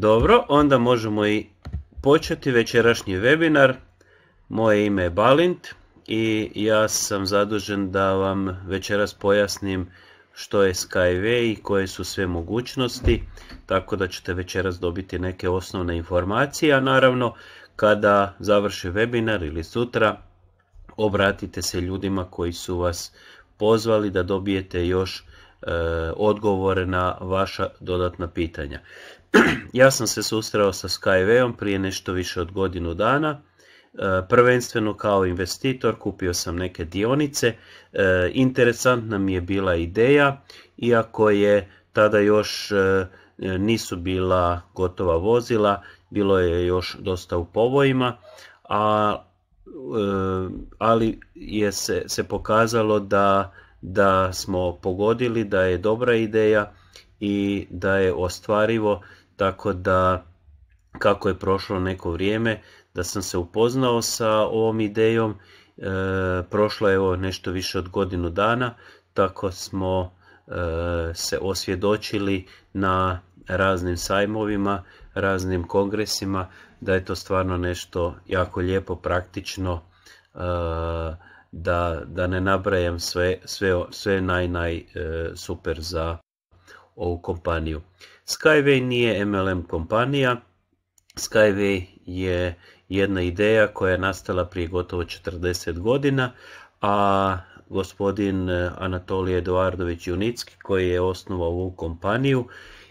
Dobro, onda možemo i početi večerašnji webinar. Moje ime je Balint i ja sam zadužen da vam večeras pojasnim što je Skyway i koje su sve mogućnosti, tako da ćete večeras dobiti neke osnovne informacije, a naravno kada završi webinar ili sutra, obratite se ljudima koji su vas pozvali da dobijete još e, odgovore na vaša dodatna pitanja ja sam se susreo sa Skyway-om prije nešto više od godinu dana. E, prvenstveno kao investitor kupio sam neke dionice. E, interesantna mi je bila ideja, iako je tada još e, nisu bila gotova vozila, bilo je još dosta u povojima, a, ali je se, se pokazalo da, da smo pogodili, da je dobra ideja i da je ostvarivo tako da kako je prošlo neko vrijeme da sam se upoznao sa ovom idejom, e, prošlo je evo nešto više od godinu dana, tako smo e, se osvjedočili na raznim sajmovima, raznim kongresima, da je to stvarno nešto jako lijepo, praktično, e, da, da ne nabrajam sve, sve, sve naj, naj e, super za ovu kompaniju. Skyway nije MLM kompanija, Skyway je jedna ideja koja je nastala prije gotovo 40 godina, a gospodin e, Anatolij Eduardović Junicki koji je osnovao ovu kompaniju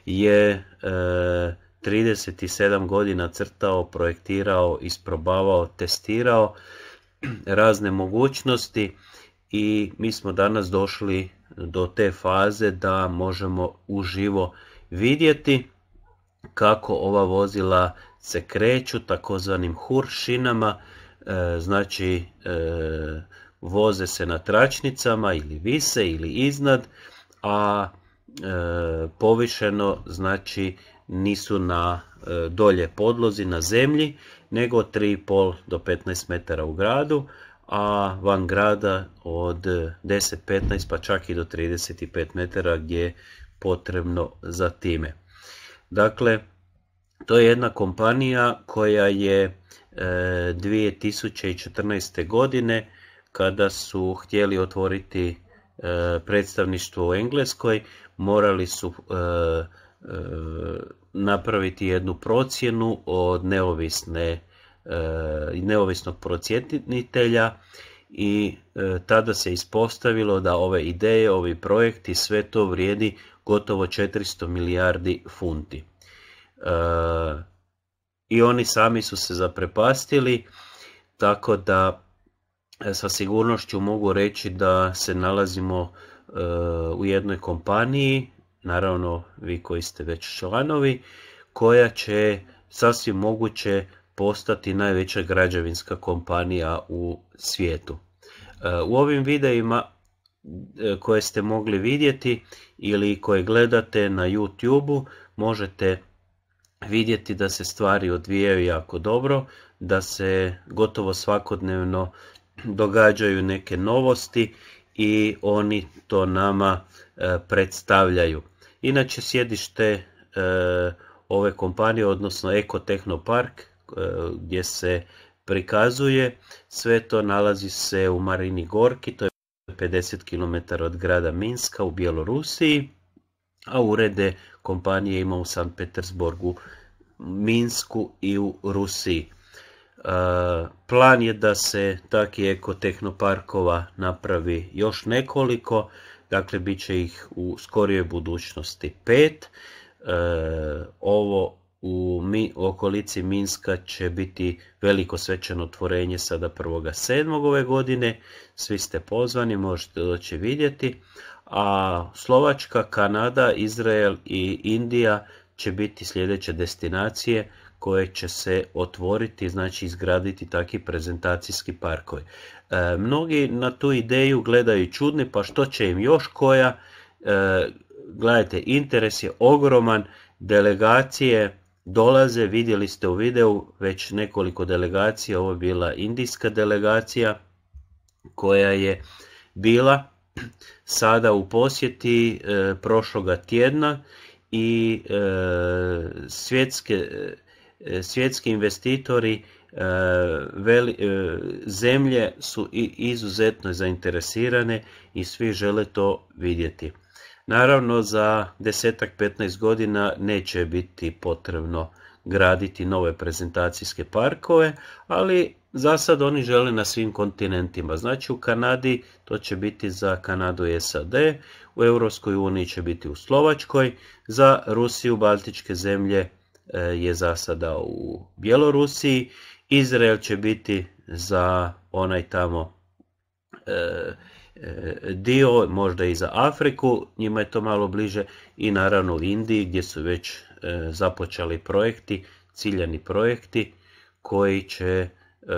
je 37 e, godina crtao, projektirao, isprobavao, testirao razne mogućnosti i mi smo danas došli do te faze da možemo uživo vidjeti kako ova vozila se kreću takozvanim huršinama, e, znači e, voze se na tračnicama ili vise ili iznad, a e, povišeno znači nisu na dolje podlozi na zemlji, nego 3,5 do 15 metara u gradu, a van grada od 10, 15 pa čak i do 35 metara gdje potrebno za time. Dakle, to je jedna kompanija koja je 2014. E, godine kada su htjeli otvoriti e, predstavništvo u Engleskoj, morali su e, napraviti jednu procjenu od neovisne, neovisnog procjenitelja i tada se ispostavilo da ove ideje, ovi projekti, sve to vrijedi gotovo 400 milijardi funti. E, I oni sami su se zaprepastili, tako da e, sa sigurnošću mogu reći da se nalazimo e, u jednoj kompaniji, naravno vi koji ste već članovi, koja će sasvim moguće postati najveća građevinska kompanija u svijetu. u ovim videima E, koje ste mogli vidjeti ili koje gledate na youtube možete vidjeti da se stvari odvijaju jako dobro, da se gotovo svakodnevno događaju neke novosti i oni to nama e, predstavljaju. Inače sjedište e, ove kompanije, odnosno Technopark, gdje se prikazuje, sve to nalazi se u Marini Gorki, to je 50 km od grada Minska u Bjelorusiji, a urede kompanije ima u St. Petersburgu, Minsku i u Rusiji. E, plan je da se takvi ekotehnoparkova napravi još nekoliko, dakle bit će ih u skorijoj budućnosti pet. E, ovo u okolici Minska će biti veliko svečano otvorenje sada 1.7. ove godine. Svi ste pozvani, možete doći vidjeti. A Slovačka, Kanada, Izrael i Indija će biti sljedeće destinacije koje će se otvoriti, znači izgraditi takvi prezentacijski parkovi. E, mnogi na tu ideju gledaju čudni, pa što će im još koja? E, gledajte, interes je ogroman, delegacije dolaze, vidjeli ste u videu već nekoliko delegacija, ovo je bila indijska delegacija koja je bila sada u posjeti e, prošloga tjedna i e, e, svjetski investitori zemlje su izuzetno zainteresirane i svi žele to vidjeti. Naravno za desetak 15 godina neće biti potrebno graditi nove prezentacijske parkove, ali za sad oni žele na svim kontinentima. Znači u Kanadi to će biti za Kanadu i SAD, u Europskoj uniji će biti u Slovačkoj, za Rusiju, Baltičke zemlje e, je za sada u Bjelorusiji, Izrael će biti za onaj tamo e, E, dio, možda i za Afriku, njima je to malo bliže i naravno u Indiji gdje su već e, započeli projekti, ciljani projekti koji će e,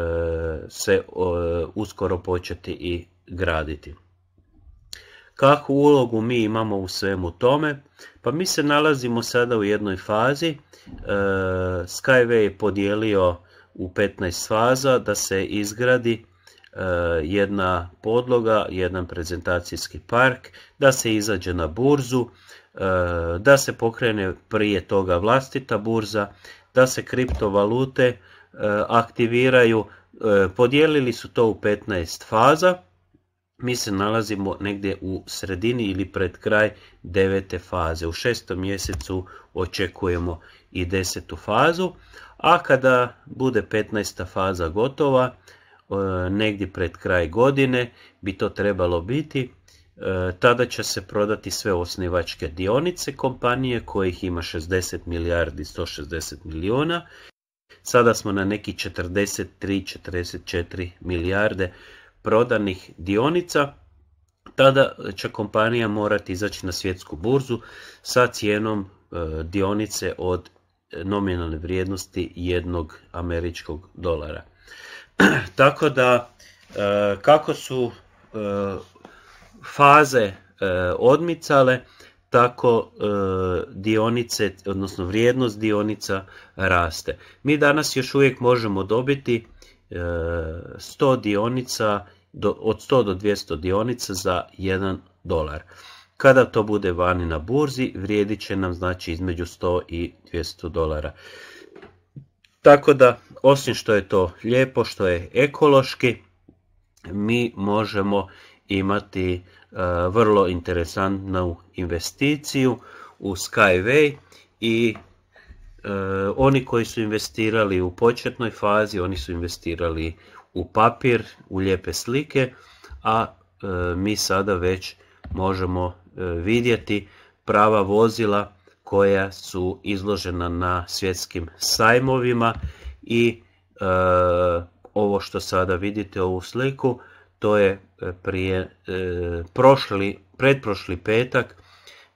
se uskoro početi i graditi. Kakvu ulogu mi imamo u svemu tome? Pa mi se nalazimo sada u jednoj fazi. Skyway je podijelio u 15 faza da se izgradi E, jedna podloga, jedan prezentacijski park, da se izađe na burzu, e, da se pokrene prije toga vlastita burza, da se kriptovalute e, aktiviraju. Podijelili su to u 15 faza. Mi se nalazimo negdje u sredini ili pred kraj devete faze. U šestom mjesecu očekujemo i desetu fazu, a kada bude 15. faza gotova, E, negdje pred kraj godine bi to trebalo biti. E, tada će se prodati sve osnivačke dionice kompanije kojih ima 60 milijardi 160 milijuna. Sada smo na neki 43-44 milijarde prodanih dionica. Tada će kompanija morati izaći na svjetsku burzu sa cijenom e, dionice od nominalne vrijednosti jednog američkog dolara. Tako da, e, kako su e, faze e, odmicale, tako dionice, odnosno vrijednost dionica raste. Mi danas još uvijek možemo dobiti 100 dionica, od 100 do 200 dionica za 1 dolar. Kada to bude vani na burzi, vrijedit će nam znači između 100 i 200 dolara. Tako da, osim što je to lijepo, što je ekološki, mi možemo imati e, vrlo interesantnu investiciju u Skyway i e, oni koji su investirali u početnoj fazi, oni su investirali u papir, u lijepe slike, a e, mi sada već možemo vidjeti prava vozila koja su izložena na svjetskim sajmovima i e, ovo što sada vidite ovu sliku to je e, prije e, prošli, predprošli petak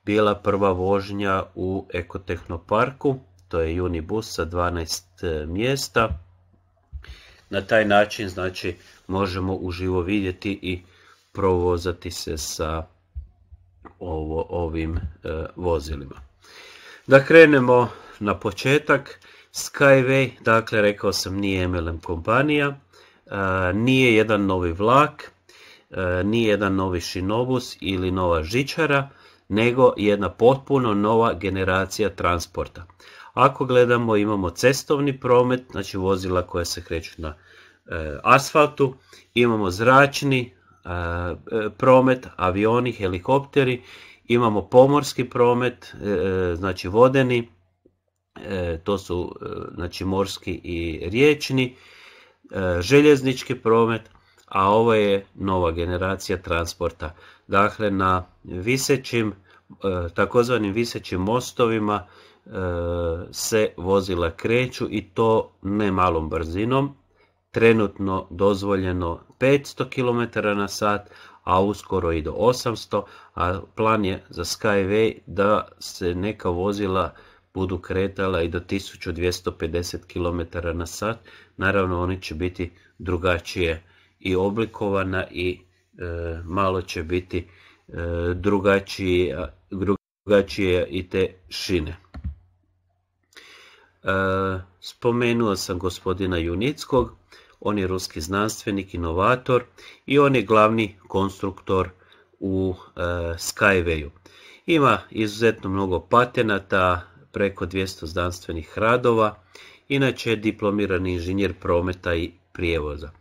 bila prva vožnja u Ekotehnoparku, to je Unibus sa 12 mjesta. Na taj način znači možemo uživo vidjeti i provozati se sa ovo, ovim vozilima. Da krenemo na početak. Skyway, dakle rekao sam nije MLM kompanija, e, nije jedan novi vlak, e, nije jedan novi šinobus ili nova žičara, nego jedna potpuno nova generacija transporta. Ako gledamo imamo cestovni promet, znači vozila koja se kreću na e, asfaltu, imamo zračni promet, avioni, helikopteri Imamo pomorski promet, e, e, znači vodeni, e, to su znači morski i riječni, željeznički promet, a ovo je nova generacija transporta. Dakle, na visećim, takozvanim visećim mostovima se vozila kreću i to ne malom brzinom. Trenutno dozvoljeno 500 km na sat, a uskoro i do 800, a plan je za Skyway da se neka vozila budu kretala i do 1250 km na sat. Naravno oni će biti drugačije i oblikovana i e, malo će biti e, drugačije, i te šine. E, spomenuo sam gospodina Junickog, on je ruski znanstvenik, inovator i on je glavni konstruktor u e, Skywayu. Ima izuzetno mnogo patenata, preko 200 znanstvenih radova, inače je diplomirani inženjer prometa i prijevoza.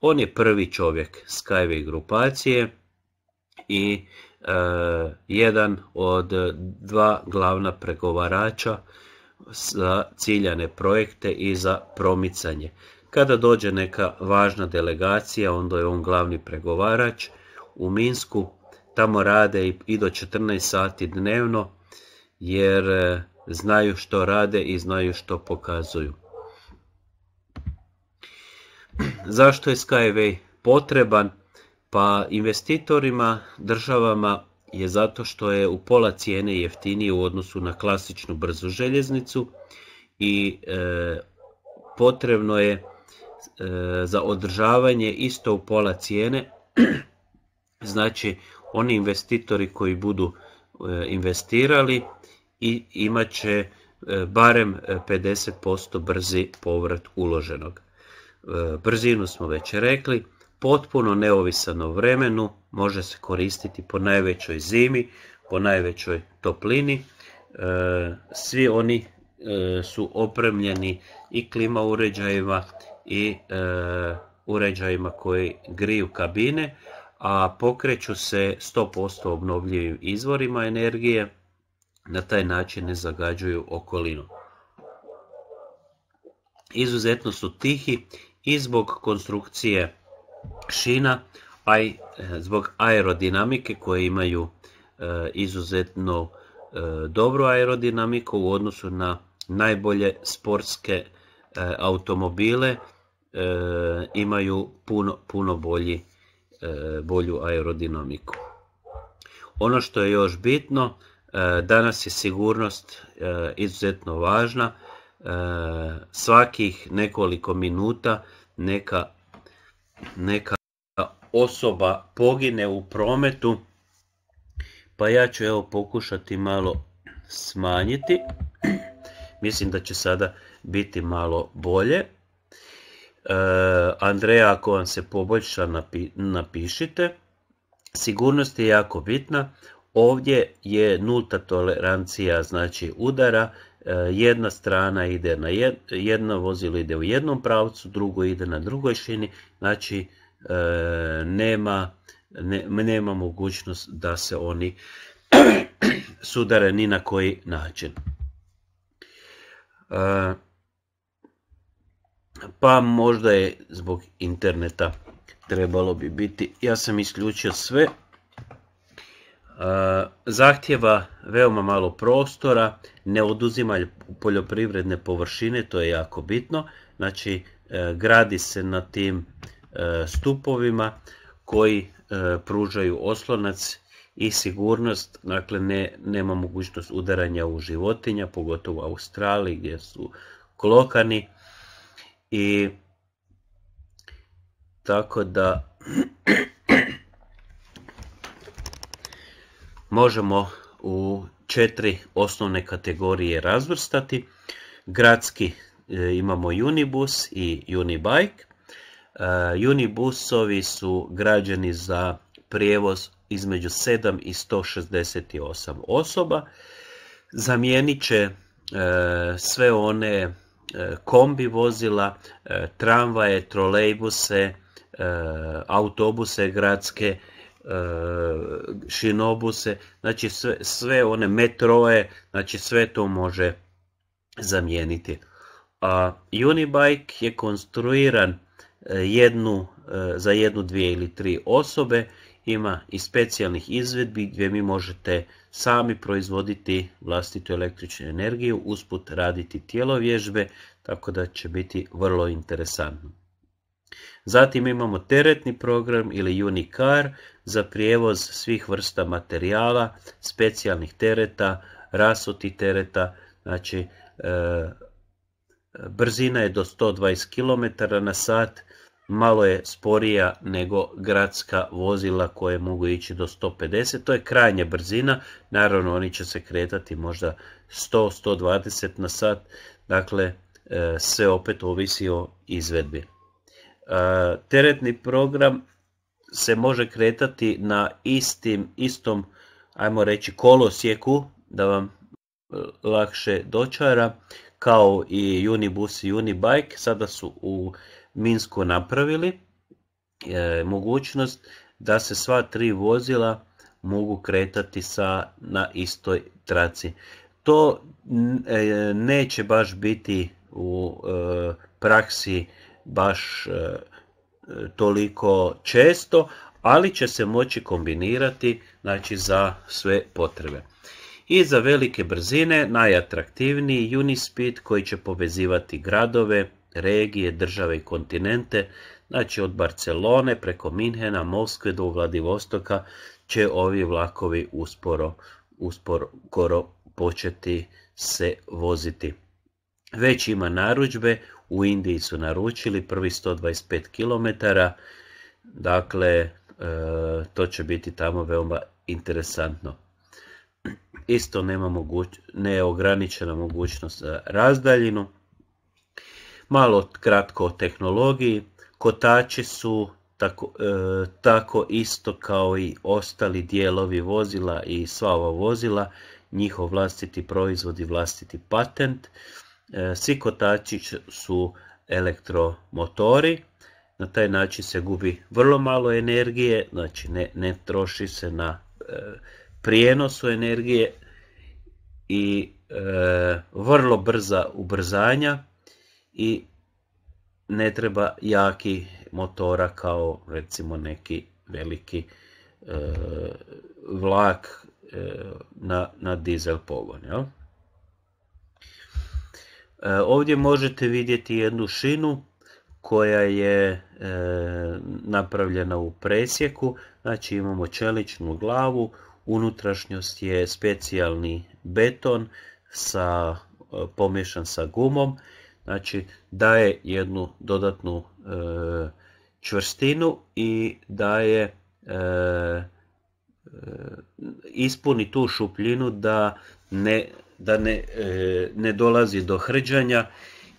On je prvi čovjek Skyway grupacije i e, jedan od dva glavna pregovarača za ciljane projekte i za promicanje kada dođe neka važna delegacija, onda je on glavni pregovarač u Minsku. Tamo rade i do 14 sati dnevno jer e, znaju što rade i znaju što pokazuju. Zašto je Skyway potreban? Pa investitorima, državama je zato što je u pola cijene jeftinije u odnosu na klasičnu brzu željeznicu i e, potrebno je E, za održavanje isto u pola cijene. Znači, oni investitori koji budu e, investirali i imat će e, barem 50% brzi povrat uloženog. Brzinu smo već rekli, potpuno neovisano vremenu, može se koristiti po najvećoj zimi, po najvećoj toplini. Svi oni su opremljeni i klima uređajima i e, uređajima koji griju kabine, a pokreću se 100% obnovljivim izvorima energije, na taj način ne zagađuju okolinu. Izuzetno su tihi i zbog konstrukcije šina, a i e, zbog aerodinamike koje imaju e, izuzetno dobru aerodinamiku u odnosu na najbolje sportske automobile Eh, imaju puno, puno bolji, eh, bolju aerodinamiku. Ono što je još bitno, eh, danas je sigurnost izuzetno važna. Svakih nekoliko minuta neka, neka osoba pogine u prometu. Pa ja ću evo pokušati malo smanjiti. Mislim da će sada biti malo bolje. E, Andreja, ako vam se poboljša, napišite. Sigurnost je jako bitna. Ovdje je nulta tolerancija, znači udara. E, jedna strana ide na jedno vozilo ide u jednom pravcu, drugo ide na drugoj šini. Znači e, nema, nema mogućnost da se oni sudare ni na koji način pa možda je zbog interneta trebalo bi biti. Ja sam isključio sve. E, zahtjeva veoma malo prostora, ne oduzima poljoprivredne površine, to je jako bitno. Znači, e, gradi se na tim e, stupovima koji pružaju oslonac i sigurnost, dakle ne, nema mogućnost udaranja u životinja, pogotovo u Australiji gdje su klokani i tako da možemo u četiri osnovne kategorije razvrstati. Gradski e, imamo Unibus i Unibike. E, Unibusovi su građeni za prijevoz između 7 i 168 osoba. Zamijenit će e, sve one E, kombi vozila, e, tramvaje, trolejbuse, e, autobuse gradske, šinobuse, znači sve, one metroje, znači sve to može zamijeniti. A Unibike je konstruiran jednu, za jednu, dvije ili tri osobe, ima i specijalnih izvedbi gdje mi možete sami proizvoditi vlastitu električnu energiju, usput raditi vježbe, tako da će biti vrlo interesantno. Zatim imamo teretni program ili Unicar za prijevoz svih vrsta materijala, specijalnih tereta, rasuti tereta, znači e, brzina je do 120 km na sat, malo je sporija nego gradska vozila koje mogu ići do 150, to je krajnja brzina, naravno oni će se kretati možda 100-120 na sat, dakle e, sve opet ovisi o izvedbi. E, teretni program se može kretati na istim, istom, ajmo reći kolosijeku, da vam e, lakše dočara, kao i Unibus i Unibike, sada su u Minsko napravili e, mogućnost da se sva tri vozila mogu kretati na istoj traci. To e, neće baš biti u e, praksi baš toliko često, ali će se moći kombinirati znači, za sve potrebe. I za velike brzine najatraktivniji Unispeed koji će povezivati gradove, regije, države i kontinente, znači od Barcelone preko Minhena, Moskve do Vladivostoka će ovi vlakovi usporo, usporo početi se voziti. Već ima narudžbe, u Indiji su naručili prvi 125 km, dakle e, to će biti tamo veoma interesantno isto nema moguć, neograničena mogućnost za razdaljinu. Malo kratko o tehnologiji. Kotači su tako, e, tako isto kao i ostali dijelovi vozila i sva ova vozila, njihov vlastiti proizvod i vlastiti patent. E, svi kotači su elektromotori, na taj način se gubi vrlo malo energije, znači ne, ne troši se na e, prijenosu energije i e, vrlo brza ubrzanja i ne treba jaki motora kao recimo neki veliki e, vlak e, na, na dizel pogon. Jel? Ovdje možete vidjeti jednu šinu koja je napravljena u presjeku, znači imamo čeličnu glavu, unutrašnjost je specijalni beton sa, e, pomješan sa gumom, znači daje jednu dodatnu e, čvrstinu i daje e, ispuni tu šupljinu da ne, da ne, ne dolazi do hrđanja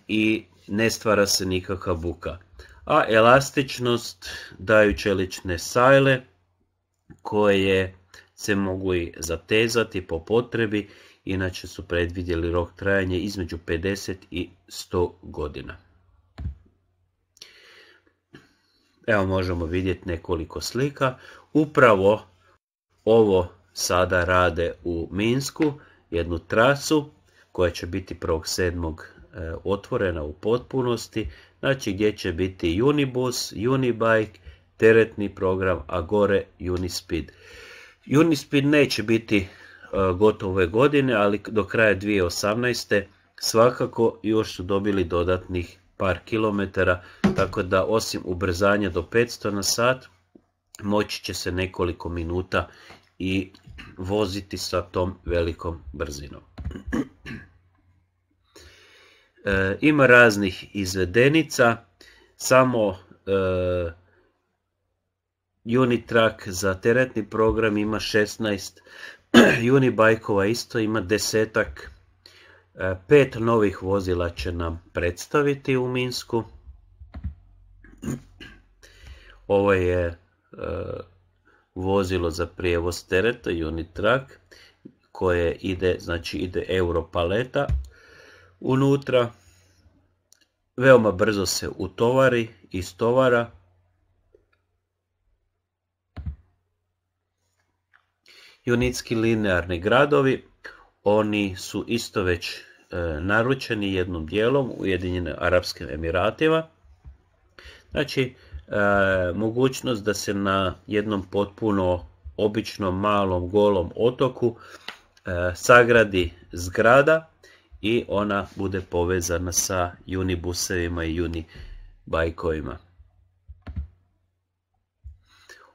i ne stvara se nikakva buka. A elastičnost daju čelične sajle koje se mogu i zatezati po potrebi, inače su predvidjeli rok trajanja između 50 i 100 godina. Evo možemo vidjeti nekoliko slika. Upravo ovo sada rade u Minsku, jednu trasu koja će biti 1.7. E, otvorena u potpunosti, znači gdje će biti Unibus, Unibike, teretni program, a gore Unispeed. Unispin neće biti e, gotovo ove godine, ali do kraja 2018. svakako još su dobili dodatnih par kilometara, tako da osim ubrzanja do 500 na sat, moći će se nekoliko minuta i voziti sa tom velikom brzinom. E, ima raznih izvedenica, samo e, Unitrack za teretni program ima 16, bajkova isto ima desetak, e, pet novih vozila će nam predstaviti u Minsku. Ovo je e, vozilo za prijevoz tereta, Unitrack, koje ide, znači ide Europaleta unutra. Veoma brzo se utovari, istovara Junitski linearni gradovi, oni su isto već e, naručeni jednom dijelom Ujedinjene Arabske Emiratima. Znači, e, mogućnost da se na jednom potpuno običnom malom golom otoku e, sagradi zgrada i ona bude povezana sa unibusevima i unibajkovima.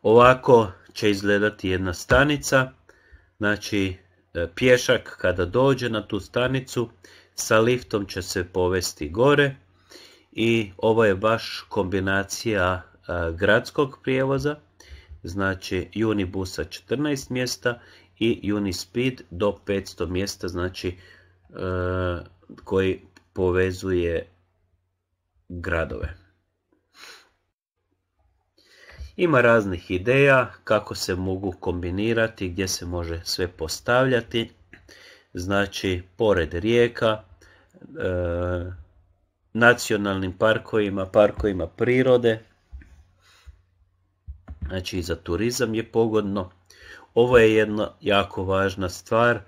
Ovako će izgledati jedna stanica Znači, e, pješak kada dođe na tu stanicu, sa liftom će se povesti gore i ovo je baš kombinacija e, gradskog prijevoza, znači Unibusa 14 mjesta i Unispeed do 500 mjesta, znači e, koji povezuje gradove. Ima raznih ideja kako se mogu kombinirati, gdje se može sve postavljati. Znači, pored rijeka, e, nacionalnim parkovima, parkovima prirode. Znači, i za turizam je pogodno. Ovo je jedna jako važna stvar e,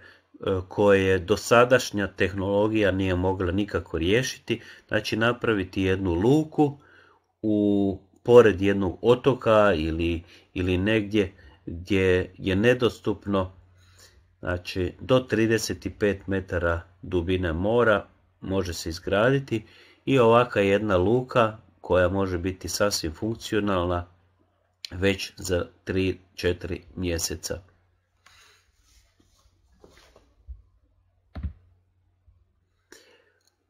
koje dosadašnja tehnologija nije mogla nikako riješiti. Znači, napraviti jednu luku u pored jednog otoka ili, ili negdje gdje je nedostupno znači do 35 metara dubine mora može se izgraditi i ovaka jedna luka koja može biti sasvim funkcionalna već za 3-4 mjeseca.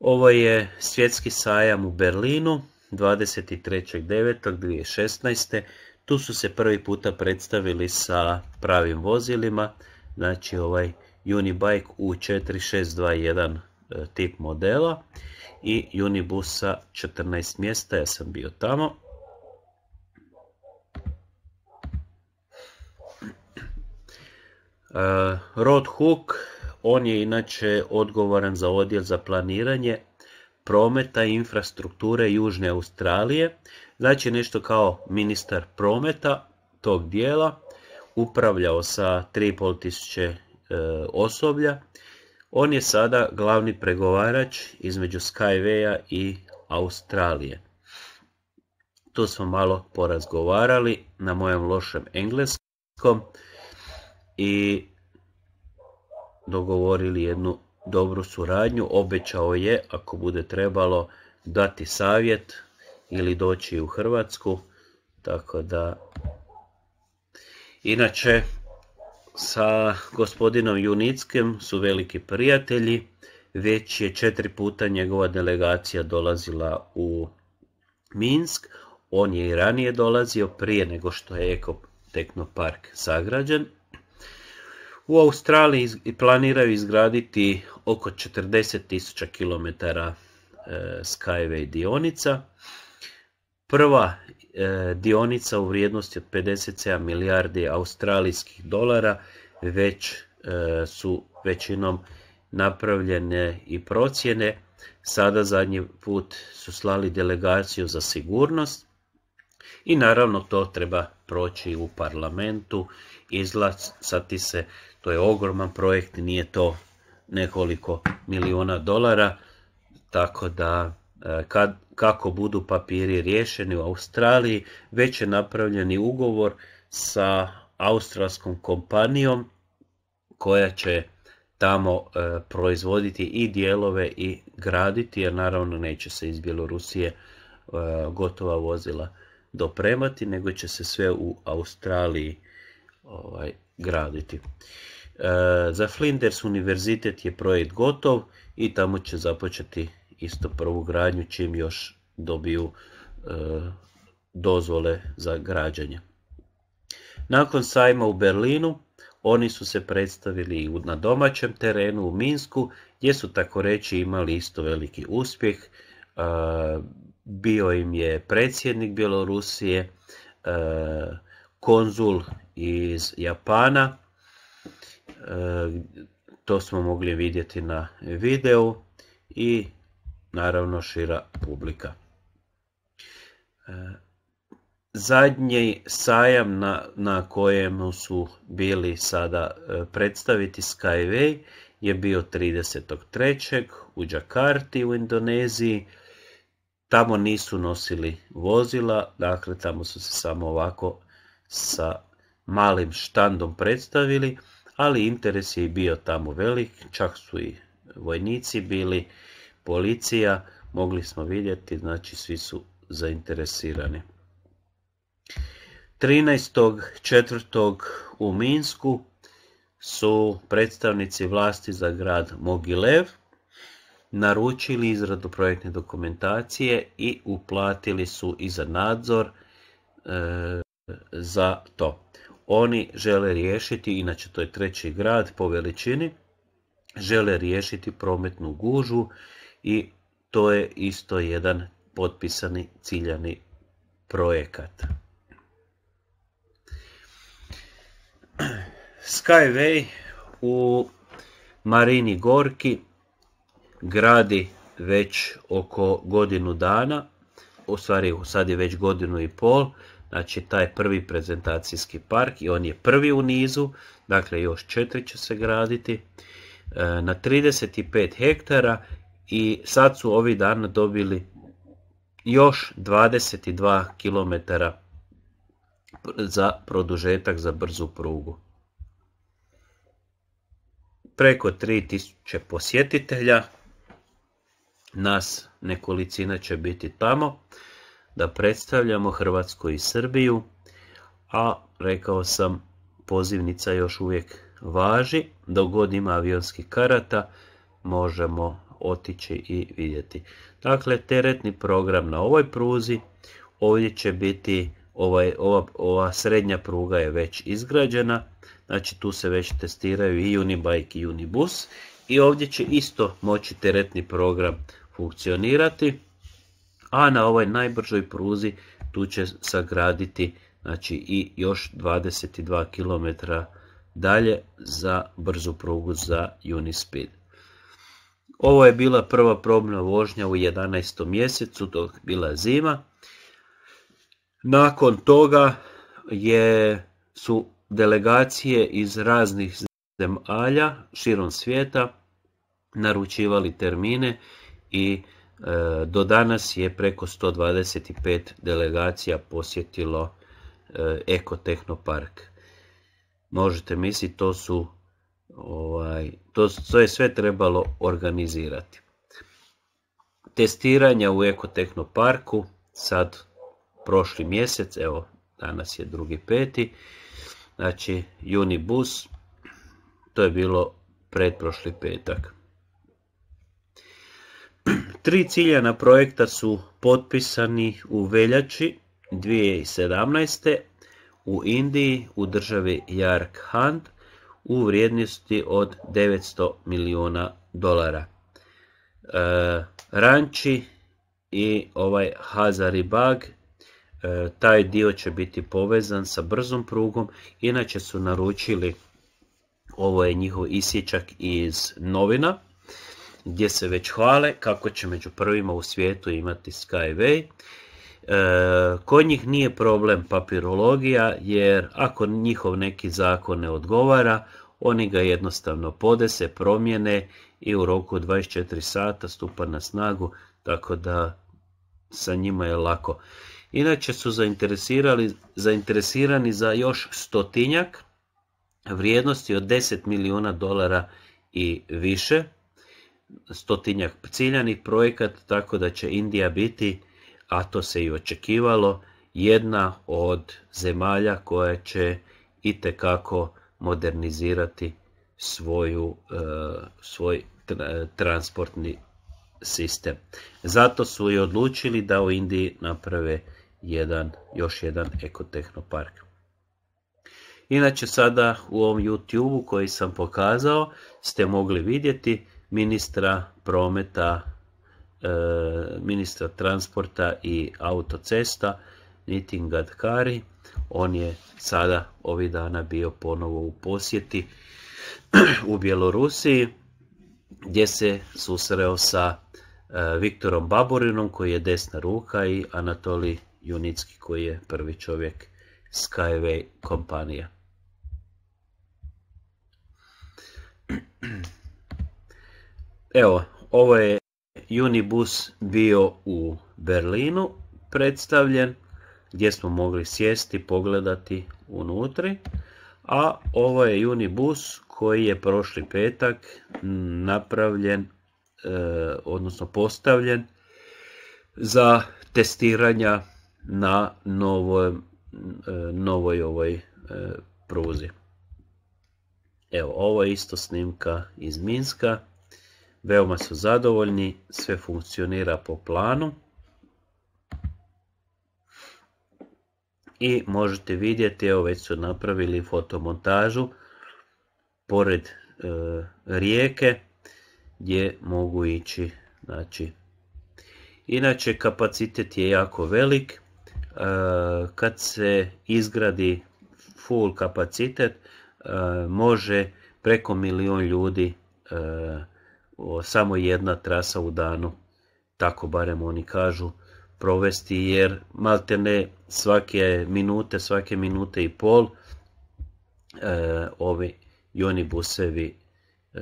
Ovo je svjetski sajam u Berlinu. 23.9.2016. Tu su se prvi puta predstavili sa pravim vozilima, znači ovaj Unibike U4621 e, tip modela i Unibusa 14 mjesta, ja sam bio tamo. E, Rod Hook, on je inače odgovoran za odjel za planiranje prometa i infrastrukture Južne Australije. Znači nešto kao ministar prometa tog dijela, upravljao sa 3500 e, osoblja. On je sada glavni pregovarač između Skywaya i Australije. Tu smo malo porazgovarali na mojem lošem engleskom i dogovorili jednu dobru suradnju. Obećao je, ako bude trebalo, dati savjet ili doći u Hrvatsku. Tako da... Inače, sa gospodinom Junickim su veliki prijatelji. Već je četiri puta njegova delegacija dolazila u Minsk. On je i ranije dolazio prije nego što je Ekop Teknopark sagrađen. U Australiji planiraju izgraditi oko 40.000 km e, Skyway dionica. Prva e, dionica u vrijednosti od 57 milijardi australijskih dolara već e, su većinom napravljene i procjene. Sada zadnji put su slali delegaciju za sigurnost i naravno to treba proći u parlamentu, izlacati se to je ogroman projekt, nije to nekoliko miliona dolara, tako da e, kad, kako budu papiri riješeni u Australiji, već je napravljeni ugovor sa australskom kompanijom koja će tamo e, proizvoditi i dijelove i graditi, jer naravno neće se iz Bjelorusije e, gotova vozila dopremati, nego će se sve u Australiji ovaj, graditi. E, za Flinders univerzitet je projekt gotov i tamo će započeti isto prvu gradnju čim još dobiju e, dozvole za građanje. Nakon sajma u Berlinu oni su se predstavili i na domaćem terenu u Minsku gdje su tako reći imali isto veliki uspjeh. E, bio im je predsjednik Bjelorusije, konzul iz Japana E, to smo mogli vidjeti na videu i naravno šira publika. E, zadnji sajam na, na kojem su bili sada e, predstaviti Skyway je bio 33. u Džakarti u Indoneziji. Tamo nisu nosili vozila, dakle tamo su se samo ovako sa malim štandom predstavili ali interes je bio tamo velik, čak su i vojnici bili, policija, mogli smo vidjeti, znači svi su zainteresirani. 13.4. u Minsku su predstavnici vlasti za grad Mogilev naručili izradu projektne dokumentacije i uplatili su i za nadzor e, za to. Oni žele riješiti, inače to je treći grad po veličini, žele riješiti prometnu gužu i to je isto jedan potpisani ciljani projekat. Skyway u Marini Gorki gradi već oko godinu dana, u stvari sad je već godinu i pol, Znači taj prvi prezentacijski park i on je prvi u nizu, dakle još četiri će se graditi e, na 35 hektara i sad su ovi dana dobili još 22 km za produžetak za brzu prugu. Preko 3000 posjetitelja, nas nekolicina će biti tamo da predstavljamo Hrvatsku i Srbiju, a rekao sam pozivnica još uvijek važi, dok god ima avionskih karata možemo otići i vidjeti. Dakle, teretni program na ovoj pruzi, ovdje će biti, ovaj, ova, ova srednja pruga je već izgrađena, znači tu se već testiraju i Unibike i Unibus i ovdje će isto moći teretni program funkcionirati a na ovoj najbržoj pruzi tu će sagraditi znači, i još 22 km dalje za brzu prugu za Unispeed. Ovo je bila prva probna vožnja u 11. mjesecu dok bila zima. Nakon toga je, su delegacije iz raznih zemalja širom svijeta naručivali termine i E, do danas je preko 125 delegacija posjetilo e, ekotehnopark. Možete misliti, to su ovaj, to, je sve trebalo organizirati. Testiranja u ekotehnoparku sad prošli mjesec, evo danas je drugi peti, znači bus, to je bilo pretprošli petak. Tri ciljana projekta su potpisani u veljači 2017. u Indiji u državi Jarkhand u vrijednosti od 900 milijuna dolara. E, Ranči i ovaj hazari Bag, e, taj dio će biti povezan sa brzom prugom, inače su naručili, ovo je njihov isječak iz novina, gdje se već hvale kako će među prvima u svijetu imati Skyway. E, kod njih nije problem papirologija jer ako njihov neki zakon ne odgovara, oni ga jednostavno podese, promjene i u roku 24 sata stupa na snagu, tako da sa njima je lako. Inače su zainteresirani za još stotinjak vrijednosti od 10 milijuna dolara i više stotinjak ciljanih projekata, tako da će Indija biti, a to se i očekivalo, jedna od zemalja koja će itekako modernizirati svoju, e, svoj transportni sistem. Zato su i odlučili da u Indiji naprave jedan, još jedan ekotehnopark. Inače sada u ovom YouTube-u koji sam pokazao ste mogli vidjeti ministra prometa, e, ministra transporta i autocesta Nitin Gadkari. On je sada ovih dana bio ponovo u posjeti u Bjelorusiji gdje se susreo sa e, Viktorom Baborinom koji je desna ruka i Anatoli Junicki koji je prvi čovjek Skyway kompanija. Evo, ovo je Unibus bio u Berlinu predstavljen gdje smo mogli sjesti, pogledati unutri. A ovo je Unibus koji je prošli petak napravljen, e, odnosno postavljen za testiranja na novoj, e, ovoj e, pruzi. Evo, ovo je isto snimka iz Minska. Veoma su zadovoljni, sve funkcionira po planu. I možete vidjeti, evo već su napravili fotomontažu pored e, rijeke gdje mogu ići. Znači, inače kapacitet je jako velik. E, kad se izgradi full kapacitet, e, može preko milion ljudi samo jedna trasa u danu, tako barem oni kažu, provesti jer malte ne svake minute, svake minute i pol e, ovi i oni busevi e,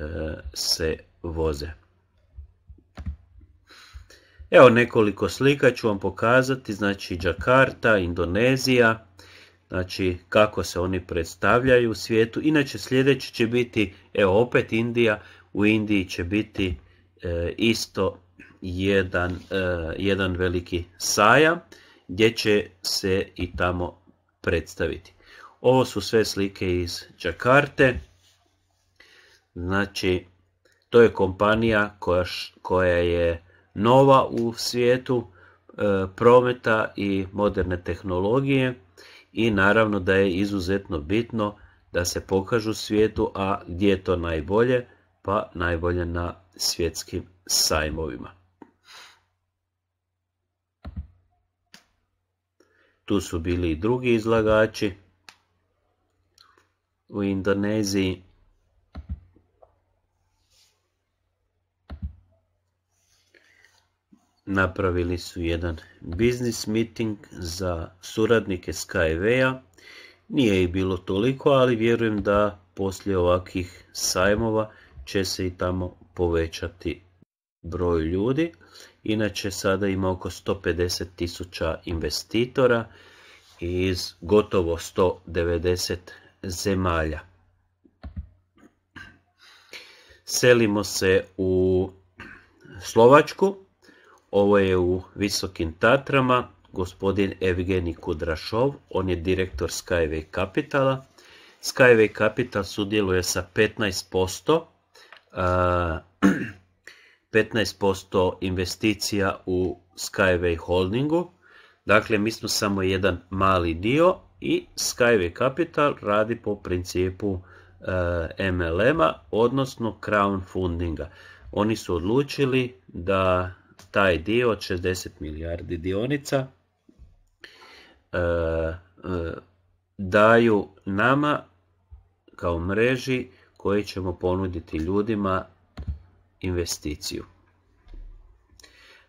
se voze. Evo nekoliko slika ću vam pokazati, znači Jakarta, Indonezija, znači kako se oni predstavljaju u svijetu. Inače sljedeći će biti, evo opet Indija, u Indiji će biti e, isto jedan, e, jedan veliki sajam gdje će se i tamo predstaviti. Ovo su sve slike iz Čakarte. Znači, to je kompanija koja, koja je nova u svijetu e, prometa i moderne tehnologije i naravno da je izuzetno bitno da se pokažu svijetu, a gdje je to najbolje, pa najbolje na svjetskim sajmovima. Tu su bili i drugi izlagači u Indoneziji. Napravili su jedan biznis meeting za suradnike Skyway-a. Nije ih bilo toliko, ali vjerujem da poslije ovakvih sajmova će se i tamo povećati broj ljudi. Inače sada ima oko 150 tisuća investitora iz gotovo 190 zemalja. Selimo se u Slovačku, ovo je u Visokim Tatrama, gospodin Evgeni Kudrašov, on je direktor Skyway Capitala. Skyway Capital sudjeluje sa 15% 15% eh, investicija u Skyway Holdingu. Dakle, mi smo samo jedan mali dio i Skyway Capital radi po principu eh, MLM-a, odnosno Fundinga Oni su odlučili da taj dio od 60 milijardi dionica eh, daju nama kao mreži koji ćemo ponuditi ljudima investiciju.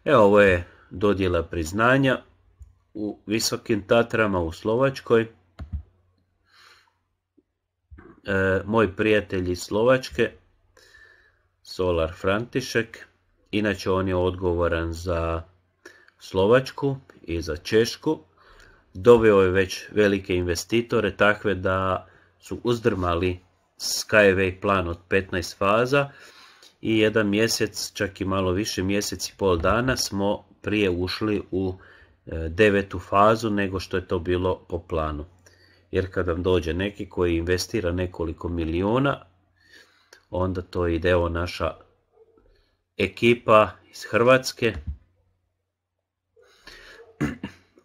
Evo ovo je dodjela priznanja u Visokim Tatrama u Slovačkoj. E, moj prijatelj iz Slovačke, Solar František, inače on je odgovoran za Slovačku i za Češku, doveo je već velike investitore takve da su uzdrmali Skyway plan od 15 faza i jedan mjesec, čak i malo više, mjesec i pol dana smo prije ušli u e, devetu fazu nego što je to bilo po planu. Jer kad vam dođe neki koji investira nekoliko miliona, onda to ide naša ekipa iz Hrvatske.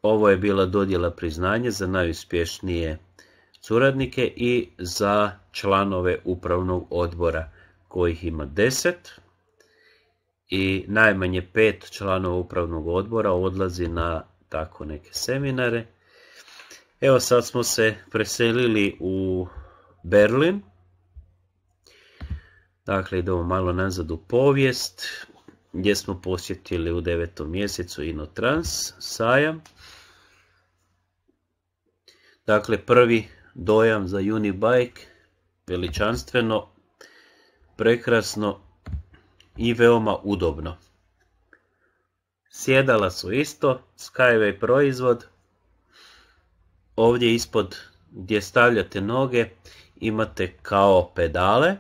Ovo je bila dodjela priznanja za najuspješnije suradnike i za članove upravnog odbora kojih ima 10 i najmanje pet članova upravnog odbora odlazi na tako neke seminare. Evo sad smo se preselili u Berlin. Dakle, idemo malo nazad u povijest gdje smo posjetili u devetom mjesecu Inotrans sajam. Dakle, prvi dojam za Unibike, veličanstveno, prekrasno i veoma udobno. Sjedala su isto, Skyway proizvod, ovdje ispod gdje stavljate noge imate kao pedale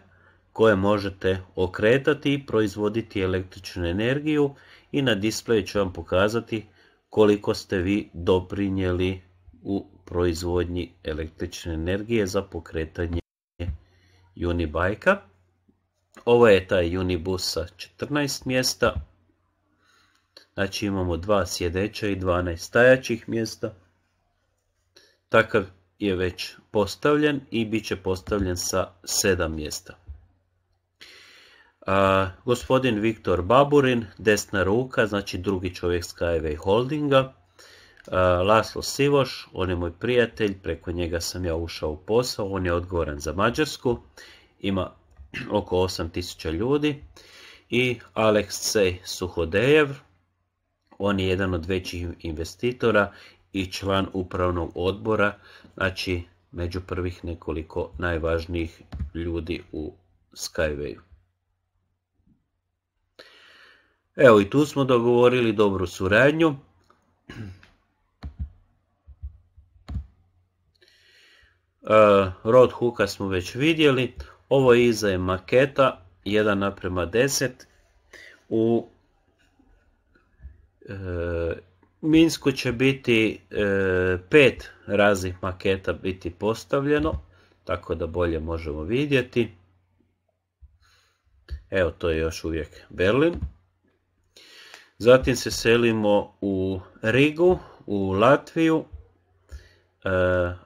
koje možete okretati i proizvoditi električnu energiju i na displeju ću vam pokazati koliko ste vi doprinijeli u proizvodnji električne energije za pokretanje Unibajka. Ovo je taj Unibus sa 14 mjesta. Znači imamo dva sjedeća i 12 stajaćih mjesta. Takav je već postavljen i bit će postavljen sa 7 mjesta. gospodin Viktor Baburin, desna ruka, znači drugi čovjek Skyway Holdinga, E, Laslo Sivoš, on je moj prijatelj, preko njega sam ja ušao u posao, on je odgovoran za Mađarsku, ima oko 8000 ljudi i Aleksej Suhodejev, on je jedan od većih investitora i član upravnog odbora, znači među prvih nekoliko najvažnijih ljudi u Skywayu. Evo i tu smo dogovorili dobru suradnju. E, Rod hooka smo već vidjeli. Ovo iza je maketa 1 naprema 10. U e, Minsku će biti e, pet raznih maketa biti postavljeno, tako da bolje možemo vidjeti. Evo to je još uvijek Berlin. Zatim se selimo u Rigu, u Latviju.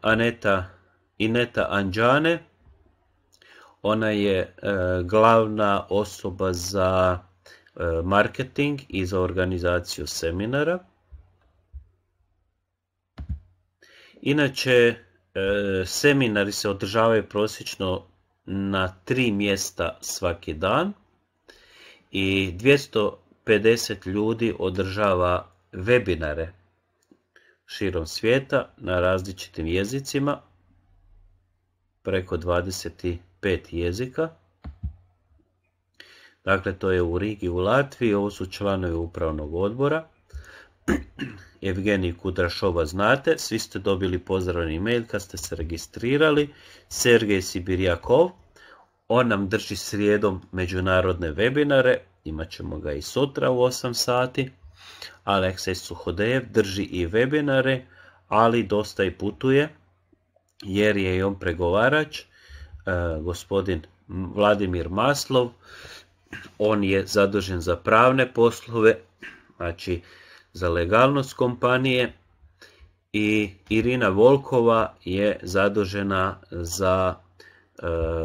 Aneta Ineta Anđane. Ona je e, glavna osoba za e, marketing i za organizaciju seminara. Inače, e, seminari se održavaju prosječno na tri mjesta svaki dan i 250 ljudi održava webinare širom svijeta na različitim jezicima preko 25 jezika. Dakle, to je u Rigi u Latviji, ovo su članovi upravnog odbora. Evgenij Kudrašova znate, svi ste dobili pozdravni mail kad ste se registrirali. Sergej Sibirjakov, on nam drži srijedom međunarodne webinare, imat ćemo ga i sutra u 8 sati. Aleksej Suhodejev drži i webinare, ali dosta i putuje jer je i on pregovarač, e, gospodin Vladimir Maslov, on je zadužen za pravne poslove, znači za legalnost kompanije i Irina Volkova je zadužena za e,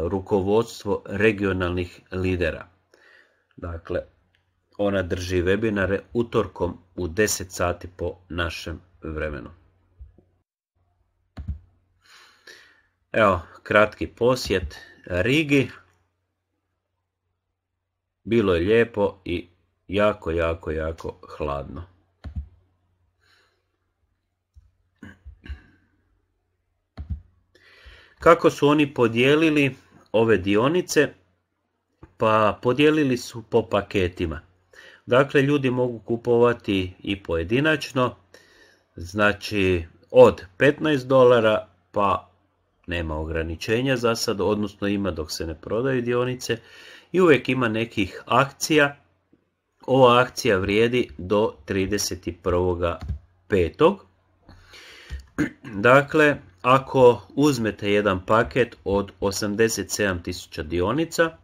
rukovodstvo regionalnih lidera. Dakle, ona drži webinare utorkom u 10 sati po našem vremenu. Evo, kratki posjet Rigi. Bilo je lijepo i jako, jako, jako hladno. Kako su oni podijelili ove dionice? Pa podijelili su po paketima. Dakle, ljudi mogu kupovati i pojedinačno, znači od 15 dolara pa nema ograničenja za sad, odnosno ima dok se ne prodaju dionice i uvijek ima nekih akcija. Ova akcija vrijedi do 31.5. Dakle, ako uzmete jedan paket od 87.000 dionica,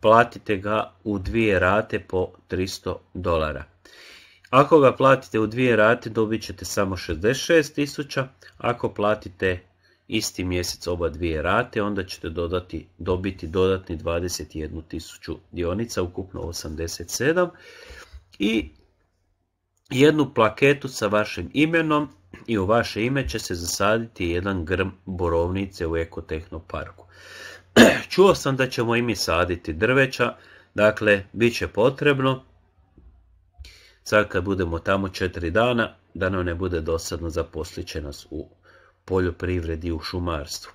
platite ga u dvije rate po 300 dolara. Ako ga platite u dvije rate dobit ćete samo 66.000, ako platite isti mjesec oba dvije rate, onda ćete dodati, dobiti dodatni 21.000 dionica, ukupno 87 i jednu plaketu sa vašim imenom i u vaše ime će se zasaditi jedan grm borovnice u Ekotehnoparku. Čuo sam da ćemo i mi saditi drveća, dakle, bit će potrebno, sad kad budemo tamo četiri dana, da nam ne bude dosadno zaposlit će nas u poljoprivredi, u šumarstvu.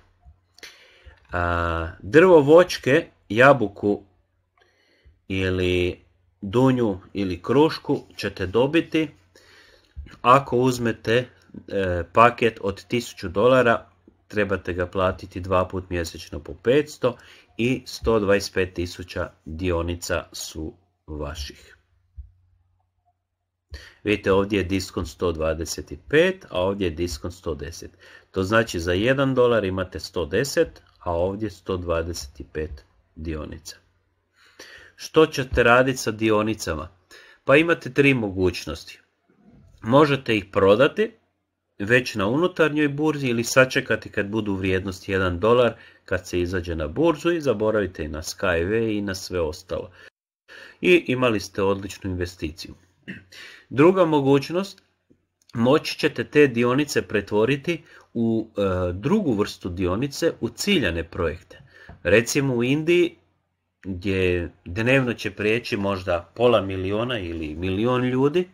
drvo vočke, jabuku ili dunju ili krušku ćete dobiti ako uzmete e, paket od 1000 dolara trebate ga platiti dva put mjesečno po 500 i 125.000 dionica su vaših. Vidite ovdje je diskon 125, a ovdje je diskon 110. To znači za 1 dolar imate 110, a ovdje 125 dionica. Što ćete raditi sa dionicama? Pa imate tri mogućnosti. Možete ih prodati već na unutarnjoj burzi ili sačekati kad budu vrijednost 1 dolar kad se izađe na burzu i zaboravite i na Skyway i na sve ostalo. I imali ste odličnu investiciju. Druga mogućnost, moći ćete te dionice pretvoriti u e, drugu vrstu dionice u ciljane projekte. Recimo u Indiji gdje dnevno će prijeći možda pola miliona ili milion ljudi,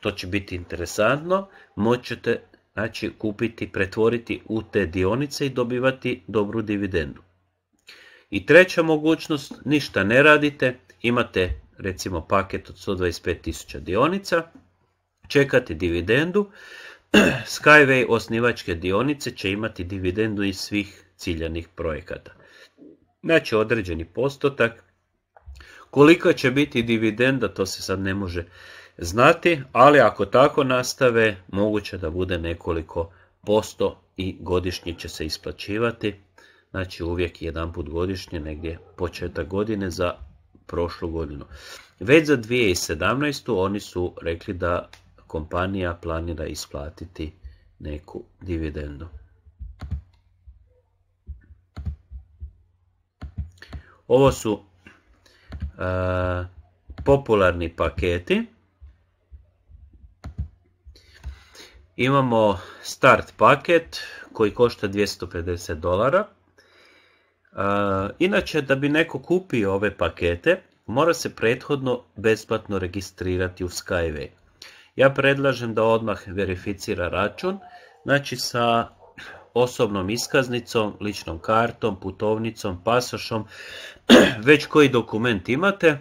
to će biti interesantno, moćete znači, kupiti, pretvoriti u te dionice i dobivati dobru dividendu. I treća mogućnost, ništa ne radite, imate recimo paket od 125.000 dionica, čekate dividendu, Skyway osnivačke dionice će imati dividendu iz svih ciljanih projekata. Znači određeni postotak. Koliko će biti dividenda to se sad ne može znati, ali ako tako nastave moguće da bude nekoliko posto i godišnje će se isplaćivati. Znači uvijek jedan put godišnje, negdje početak godine za prošlu godinu. Već za 2017. oni su rekli da kompanija planira isplatiti neku dividendu. Ovo su e, popularni paketi. Imamo start paket koji košta 250 dolara. E, inače, da bi neko kupio ove pakete, mora se prethodno besplatno registrirati u Skyway. Ja predlažem da odmah verificira račun, znači sa osobnom iskaznicom, ličnom kartom, putovnicom, pasošom, već koji dokument imate,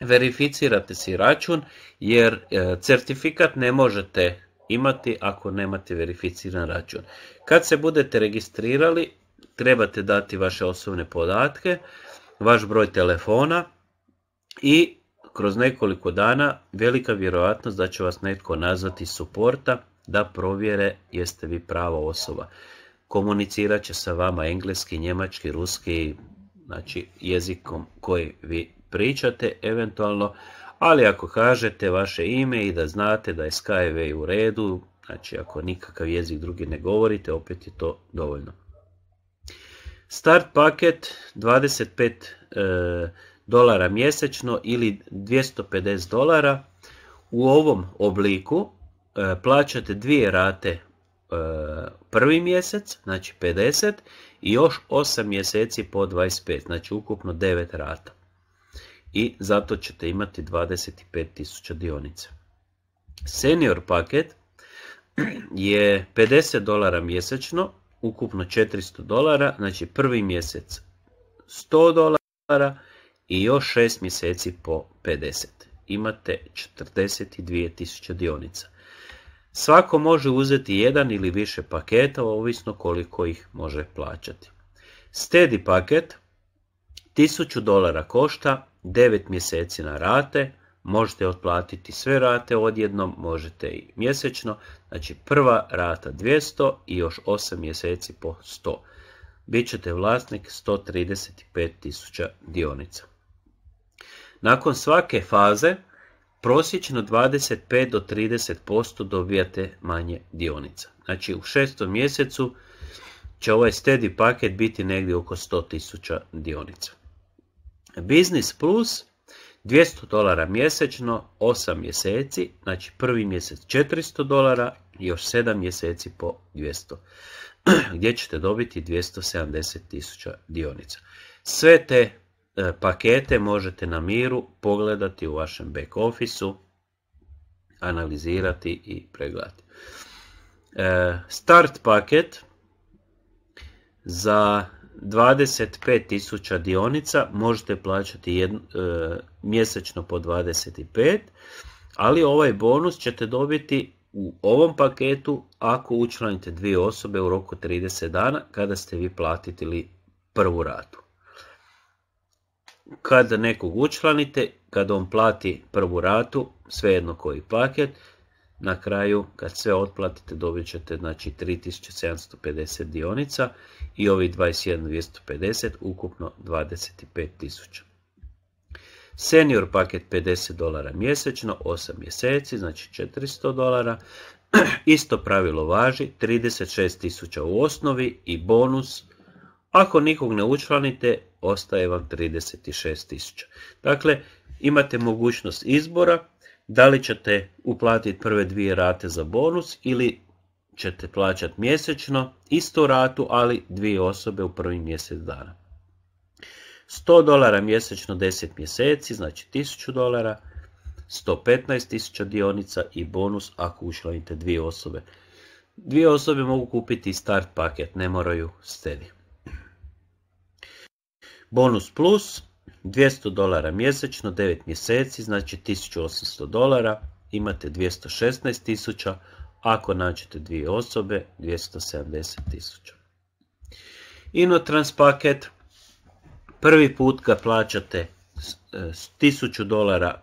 verificirate si račun jer e, certifikat ne možete imati ako nemate verificiran račun. Kad se budete registrirali, trebate dati vaše osobne podatke, vaš broj telefona i kroz nekoliko dana velika vjerojatnost da će vas netko nazvati suporta da provjere jeste vi prava osoba. Komunicirat će sa vama engleski, njemački, ruski, znači jezikom koji vi pričate eventualno, ali ako kažete vaše ime i da znate da je Skyway u redu, znači ako nikakav jezik drugi ne govorite, opet je to dovoljno. Start paket 25 dolara mjesečno ili 250 dolara. U ovom obliku e, plaćate dvije rate e, prvi mjesec, znači 50 i još 8 mjeseci po 25, znači ukupno 9 rata. I zato ćete imati 25.000 dionica. Senior paket je 50 dolara mjesečno, ukupno 400 dolara, znači prvi mjesec 100 dolara, i još 6 mjeseci po 50. Imate 42.000 dionica. Svako može uzeti jedan ili više paketa, ovisno koliko ih može plaćati. Stedi paket 1000 dolara košta, 9 mjeseci na rate, možete otplatiti sve rate odjednom, možete i mjesečno, znači prva rata 200 i još 8 mjeseci po 100. Bićete vlasnik 135.000 dionica. Nakon svake faze prosječno 25 do 30% dobijate manje dionica. Znači u šestom mjesecu će ovaj steady paket biti negdje oko 100.000 dionica. Business plus 200 dolara mjesečno, 8 mjeseci, znači prvi mjesec 400 dolara i još 7 mjeseci po 200, gdje ćete dobiti 270.000 dionica. Sve te E, pakete možete na miru pogledati u vašem back office-u, analizirati i pregledati. E, start paket za 25.000 dionica možete plaćati e, mjesečno po 25, ali ovaj bonus ćete dobiti u ovom paketu ako učlanite dvije osobe u roku 30 dana kada ste vi platili prvu ratu kad nekog učlanite, kad on plati prvu ratu, svejedno koji paket, na kraju kad sve otplatite dobit ćete znači 3750 dionica i ovih 21250 ukupno 25000. Senior paket 50 dolara mjesečno, 8 mjeseci, znači 400 dolara. Isto pravilo važi, 36.000 u osnovi i bonus ako nikog ne učlanite, ostaje vam 36.000. Dakle, imate mogućnost izbora da li ćete uplatiti prve dvije rate za bonus ili ćete plaćati mjesečno isto ratu, ali dvije osobe u prvi mjesec dana. 100 dolara mjesečno 10 mjeseci, znači 1000 dolara, 115.000 dionica i bonus ako učlanite dvije osobe. Dvije osobe mogu kupiti start paket, ne moraju stedi. Bonus plus 200 dolara mjesečno, 9 mjeseci, znači 1800 dolara, imate 216 tisuća, ako nađete dvije osobe, 270 tisuća. Inotrans paket, prvi put ga plaćate 1000 e, dolara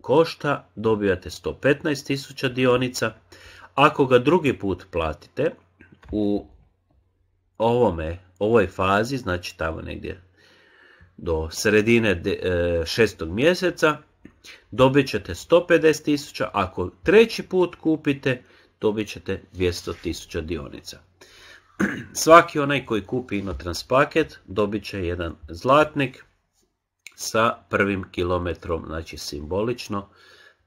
košta, dobijate 115 tisuća dionica. Ako ga drugi put platite u ovome, ovoj fazi, znači tamo negdje do sredine 6. E, mjeseca dobit ćete tisuća, ako treći put kupite dobit ćete tisuća dionica. Svaki onaj koji kupi Inotrans paket dobit će jedan zlatnik sa prvim kilometrom, znači simbolično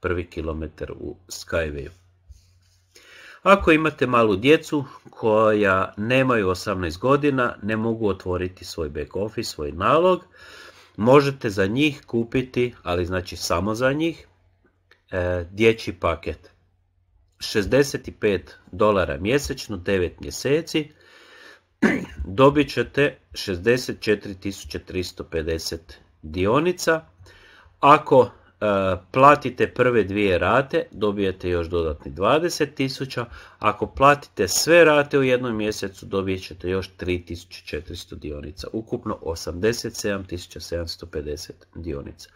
prvi kilometar u Skyway. Ako imate malu djecu koja nemaju 18 godina, ne mogu otvoriti svoj back office, svoj nalog, možete za njih kupiti, ali znači samo za njih, e, dječji paket. 65 dolara mjesečno, 9 mjeseci, dobit ćete 64.350 dionica. Ako E, platite prve dvije rate, dobijete još dodatni 20.000, ako platite sve rate u jednom mjesecu, dobijet ćete još 3.400 dionica, ukupno 87.750 dionica.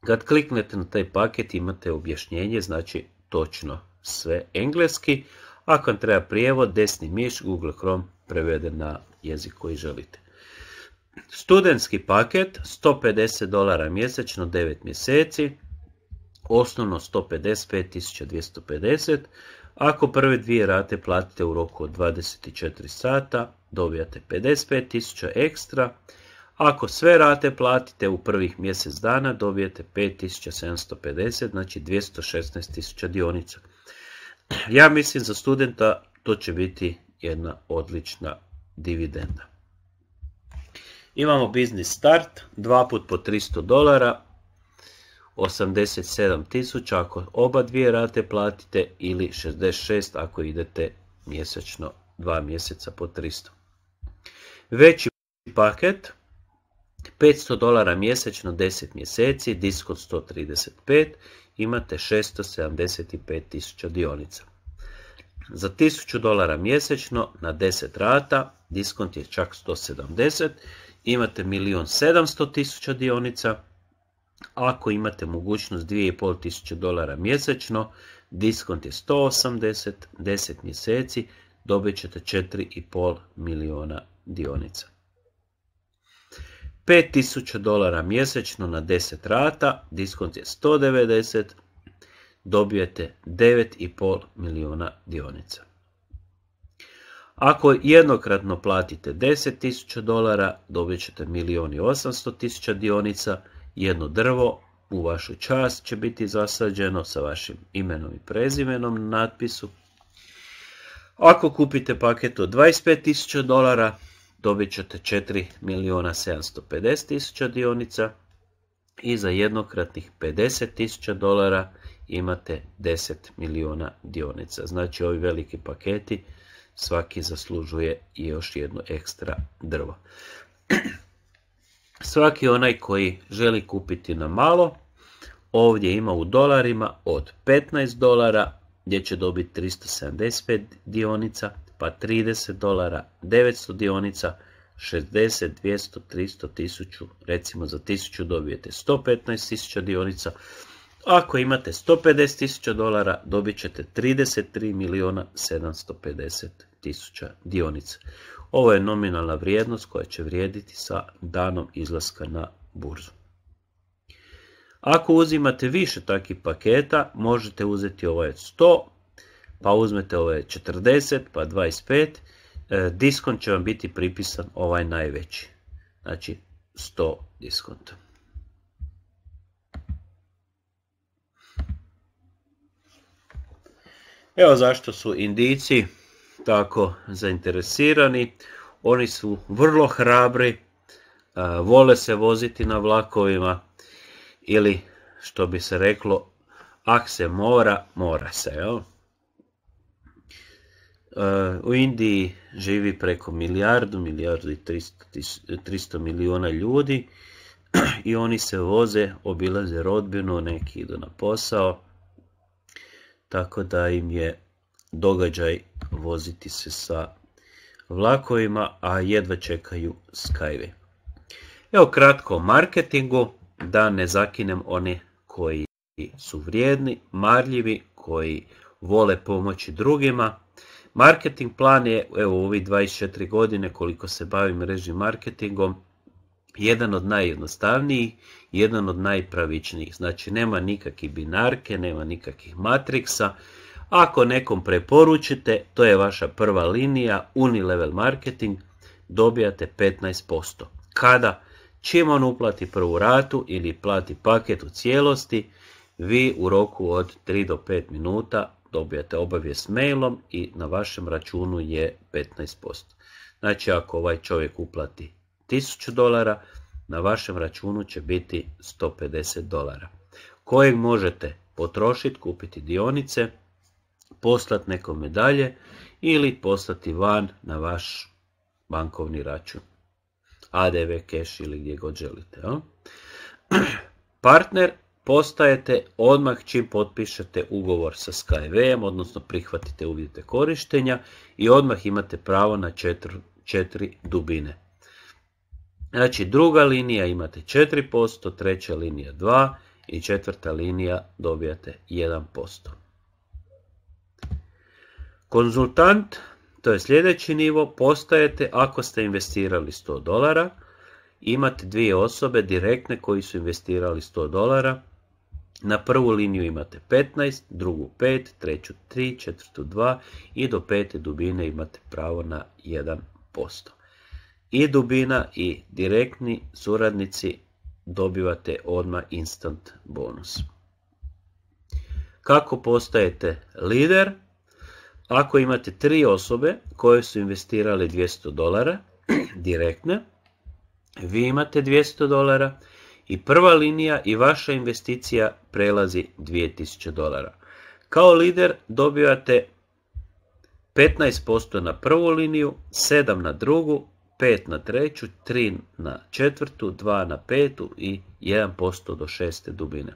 Kad kliknete na taj paket imate objašnjenje, znači točno sve engleski, ako vam treba prijevod, desni miš, Google Chrome prevede na jezik koji želite. Studentski paket 150 dolara mjesečno 9 mjeseci, osnovno 155.250, ako prve dvije rate platite u roku od 24 sata, dobijate 55.000 ekstra, ako sve rate platite u prvih mjesec dana, dobijete 5.750, znači 216.000 dionica. Ja mislim za studenta to će biti jedna odlična dividenda. Imamo biznis start, dva put po 300 dolara, 87 tisuća ako oba dvije rate platite ili 66 ako idete mjesečno, dva mjeseca po 300. Veći paket, 500 dolara mjesečno 10 mjeseci, diskont 135, imate 675 tisuća dionica. Za 1000 dolara mjesečno na 10 rata, diskont je čak 170, imate 1.700.000 dionica, ako imate mogućnost 2500 dolara mjesečno, diskont je 180, 10 mjeseci, dobit ćete 4,5 milijuna dionica. 5000 dolara mjesečno na 10 rata, diskont je 190, dobijete 9,5 milijuna dionica. Ako jednokratno platite 10.000 dolara, dobit ćete 1.800.000 dionica, jedno drvo u vašu čast će biti zasađeno sa vašim imenom i prezimenom na natpisu. Ako kupite paket od 25.000 dolara, dobit ćete 4.750.000 dionica i za jednokratnih 50.000 dolara imate 10 dionica. Znači ovi veliki paketi svaki zaslužuje još jedno ekstra drvo. Svaki onaj koji želi kupiti na malo, ovdje ima u dolarima od 15 dolara gdje će dobiti 375 dionica, pa 30 dolara, 900 dionica, 60, 200, 300, 1000, recimo za 1000 dobijete 115 tisuća dionica, ako imate 150 150.000 dolara, dobit ćete 33 miliona 750 dionica. Ovo je nominalna vrijednost koja će vrijediti sa danom izlaska na burzu. Ako uzimate više takvih paketa, možete uzeti ovaj 100, pa uzmete ovaj 40, pa 25, e, diskont će vam biti pripisan ovaj najveći, znači 100 diskonta. Evo zašto su Indijci tako zainteresirani. Oni su vrlo hrabri, vole se voziti na vlakovima ili što bi se reklo, ak se mora, mora se. E, u Indiji živi preko milijardu, milijardu i 300, 300 milijuna ljudi i oni se voze, obilaze rodbinu, neki idu na posao tako da im je događaj voziti se sa vlakovima, a jedva čekaju Skyway. Evo kratko o marketingu, da ne zakinem one koji su vrijedni, marljivi, koji vole pomoći drugima. Marketing plan je, evo, u ovih 24 godine koliko se bavim režim marketingom, jedan od najjednostavnijih, jedan od najpravičnijih. Znači nema nikakvih binarke, nema nikakvih matriksa. Ako nekom preporučite, to je vaša prva linija, unilevel marketing, dobijate 15%. Kada? Čim on uplati prvu ratu ili plati paket u cijelosti, vi u roku od 3 do 5 minuta dobijate obavijest mailom i na vašem računu je 15%. Znači ako ovaj čovjek uplati 1000 dolara, na vašem računu će biti 150 dolara, kojeg možete potrošiti, kupiti dionice, poslati nekome dalje ili poslati van na vaš bankovni račun. ADV cash ili gdje god želite. Partner postajete odmah čim potpišete ugovor sa SkyVM, odnosno prihvatite uvjete korištenja i odmah imate pravo na četiri dubine. Znači druga linija imate 4%, treća linija 2% i četvrta linija dobijate 1%. Konzultant, to je sljedeći nivo, postajete ako ste investirali 100 dolara, imate dvije osobe direktne koji su investirali 100 dolara, na prvu liniju imate 15, drugu 5, treću 3, četvrtu 2 i do pete dubine imate pravo na 1% i dubina i direktni suradnici dobivate odmah instant bonus. Kako postajete lider? Ako imate tri osobe koje su investirale 200 dolara, direktne, vi imate 200 dolara i prva linija i vaša investicija prelazi 2000 dolara. Kao lider dobivate 15% na prvu liniju, 7 na drugu, 5 na treću, 3 na četvrtu, 2 na petu i 1% do šeste dubine.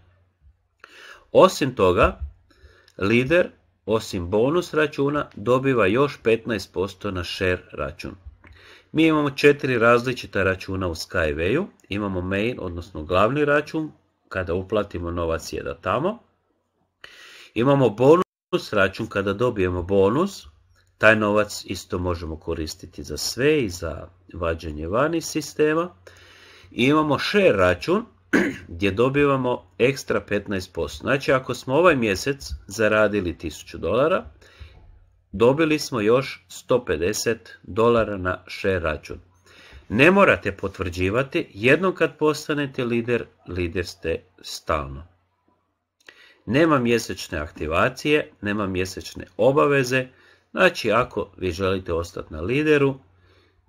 Osim toga, lider, osim bonus računa, dobiva još 15% na share račun. Mi imamo četiri različita računa u Skywayu. Imamo main, odnosno glavni račun, kada uplatimo novac jeda tamo. Imamo bonus račun kada dobijemo bonus, taj novac isto možemo koristiti za sve i za vađanje vani sistema. I imamo share račun gdje dobivamo ekstra 15%. Znači ako smo ovaj mjesec zaradili 1000 dolara, dobili smo još 150 dolara na share račun. Ne morate potvrđivati, jednom kad postanete lider, lider ste stalno. Nema mjesečne aktivacije, nema mjesečne obaveze, Znači, ako vi želite ostati na lideru,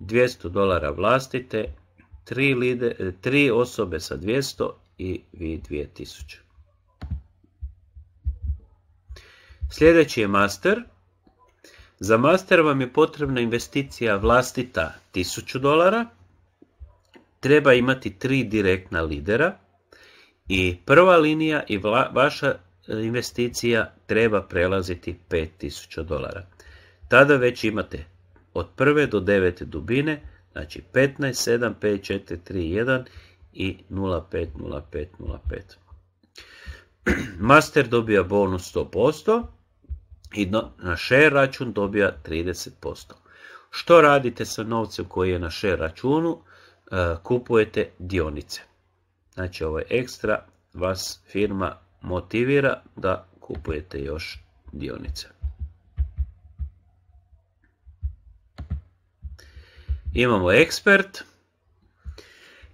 200 dolara vlastite, 3, e, osobe sa 200 i vi 2000. Sljedeći je master. Za master vam je potrebna investicija vlastita 1000 dolara. Treba imati tri direktna lidera. I prva linija i vaša e, investicija treba prelaziti 5000 dolara. Tada već imate od prve do devete dubine, znači 15, 7, 5, 4, 3, 1 i 0, 5, 0, 5, 0, 5. Master dobija bonus 100% i na share račun dobija 30%. Što radite sa novcem koji je na share računu? E, kupujete dionice. Znači ovo je ekstra vas firma motivira da kupujete još dionice. Imamo ekspert.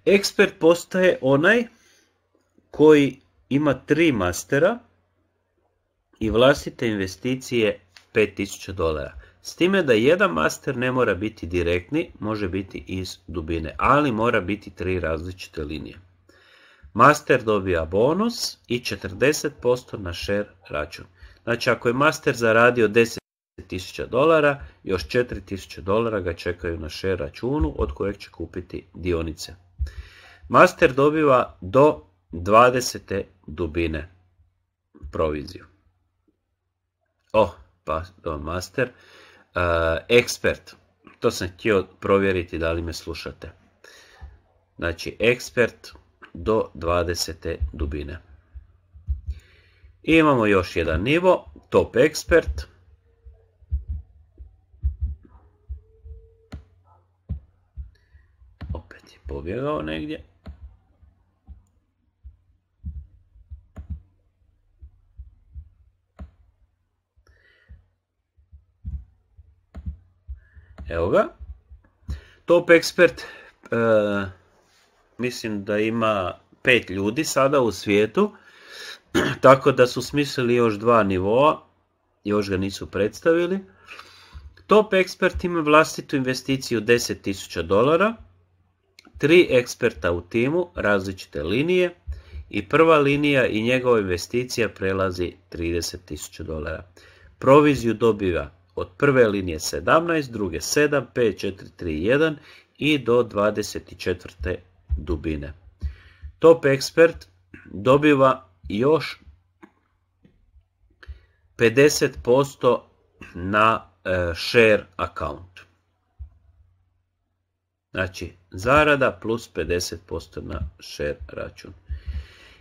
Ekspert postaje onaj koji ima tri mastera i vlastite investicije 5000 dolara. S time da jedan master ne mora biti direktni, može biti iz dubine, ali mora biti tri različite linije. Master dobija bonus i 40% na share račun. Znači ako je master zaradio 10 1000 dolara, još 4000 dolara ga čekaju na share računu od kojeg će kupiti dionice. Master dobiva do 20. dubine proviziju. Oh, pa, master. E, ekspert. To sam htio provjeriti da li me slušate. Znači, ekspert do 20. dubine. imamo još jedan nivo, top ekspert. pobjegao negdje. Evo ga. Top ekspert, e, mislim da ima pet ljudi sada u svijetu, tako da su smislili još dva nivoa, još ga nisu predstavili. Top ekspert ima vlastitu investiciju 10.000 dolara, tri eksperta u timu različite linije i prva linija i njegova investicija prelazi 30.000 dolara. Proviziju dobiva od prve linije 17, druge 7, 5, 4, 3, 1 i do 24. dubine. Top ekspert dobiva još 50% na e, share account. Znači, zarada plus 50% na share račun.